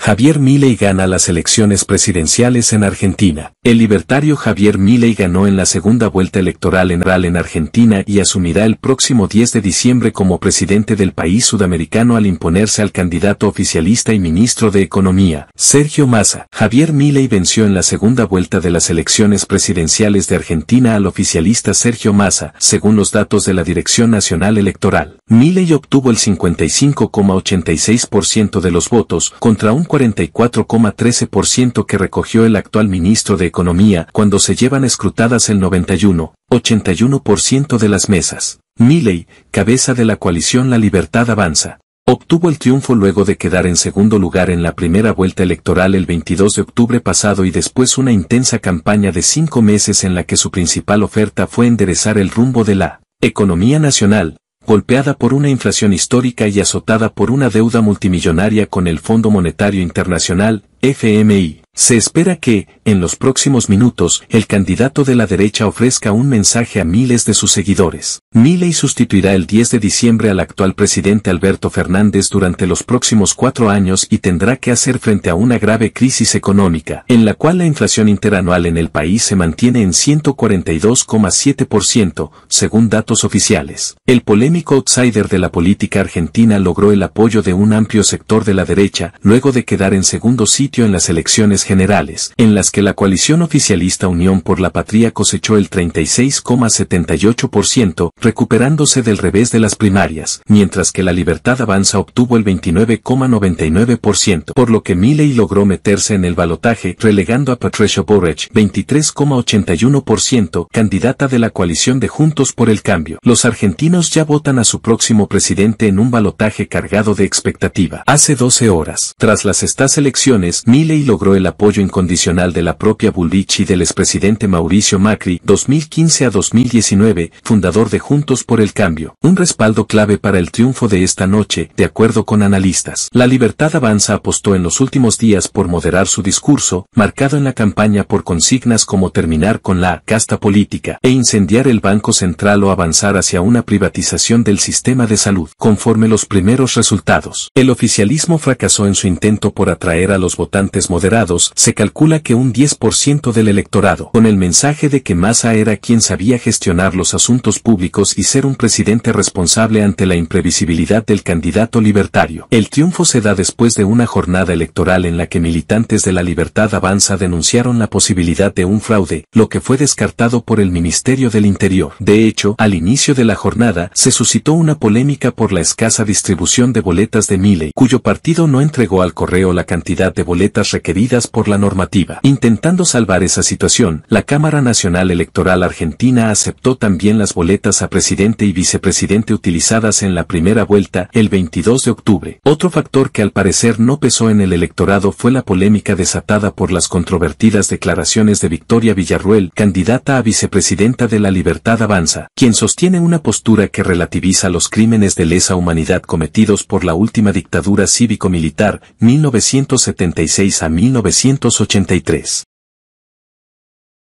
Javier Milei gana las elecciones presidenciales en Argentina. El libertario Javier Milei ganó en la segunda vuelta electoral en RAL en Argentina y asumirá el próximo 10 de diciembre como presidente del país sudamericano al imponerse al candidato oficialista y ministro de Economía, Sergio Massa. Javier Milei venció en la segunda vuelta de las elecciones presidenciales de Argentina al oficialista Sergio Massa, según los datos de la Dirección Nacional Electoral. Milei obtuvo el 55,86% de los votos contra un 44,13% que recogió el actual ministro de Economía cuando se llevan escrutadas el 91,81% de las mesas. Milley, cabeza de la coalición La Libertad Avanza, obtuvo el triunfo luego de quedar en segundo lugar en la primera vuelta electoral el 22 de octubre pasado y después una intensa campaña de cinco meses en la que su principal oferta fue enderezar el rumbo de la economía nacional, golpeada por una inflación histórica y azotada por una deuda multimillonaria con el Fondo Monetario Internacional, FMI. Se espera que, en los próximos minutos, el candidato de la derecha ofrezca un mensaje a miles de sus seguidores. Milley sustituirá el 10 de diciembre al actual presidente Alberto Fernández durante los próximos cuatro años y tendrá que hacer frente a una grave crisis económica, en la cual la inflación interanual en el país se mantiene en 142,7%, según datos oficiales. El polémico outsider de la política argentina logró el apoyo de un amplio sector de la derecha, luego de quedar en segundo sitio en las elecciones generales, en las que la coalición oficialista Unión por la Patria cosechó el 36,78%, recuperándose del revés de las primarias, mientras que la Libertad Avanza obtuvo el 29,99%, por lo que Milley logró meterse en el balotaje, relegando a Patricia Borrech, 23,81%, candidata de la coalición de Juntos por el Cambio. Los argentinos ya votan a su próximo presidente en un balotaje cargado de expectativa. Hace 12 horas, tras las estas elecciones, Milley logró el apoyo apoyo incondicional de la propia Bullrich y del expresidente Mauricio Macri 2015 a 2019, fundador de Juntos por el Cambio, un respaldo clave para el triunfo de esta noche, de acuerdo con analistas. La Libertad Avanza apostó en los últimos días por moderar su discurso, marcado en la campaña por consignas como terminar con la casta política e incendiar el Banco Central o avanzar hacia una privatización del sistema de salud, conforme los primeros resultados. El oficialismo fracasó en su intento por atraer a los votantes moderados se calcula que un 10% del electorado, con el mensaje de que Massa era quien sabía gestionar los asuntos públicos y ser un presidente responsable ante la imprevisibilidad del candidato libertario. El triunfo se da después de una jornada electoral en la que militantes de la Libertad Avanza denunciaron la posibilidad de un fraude, lo que fue descartado por el Ministerio del Interior. De hecho, al inicio de la jornada, se suscitó una polémica por la escasa distribución de boletas de Miley, cuyo partido no entregó al correo la cantidad de boletas requeridas por la normativa. Intentando salvar esa situación, la Cámara Nacional Electoral Argentina aceptó también las boletas a presidente y vicepresidente utilizadas en la primera vuelta el 22 de octubre. Otro factor que al parecer no pesó en el electorado fue la polémica desatada por las controvertidas declaraciones de Victoria Villarruel, candidata a vicepresidenta de la Libertad Avanza, quien sostiene una postura que relativiza los crímenes de lesa humanidad cometidos por la última dictadura cívico-militar, 1976 a 1976. 183.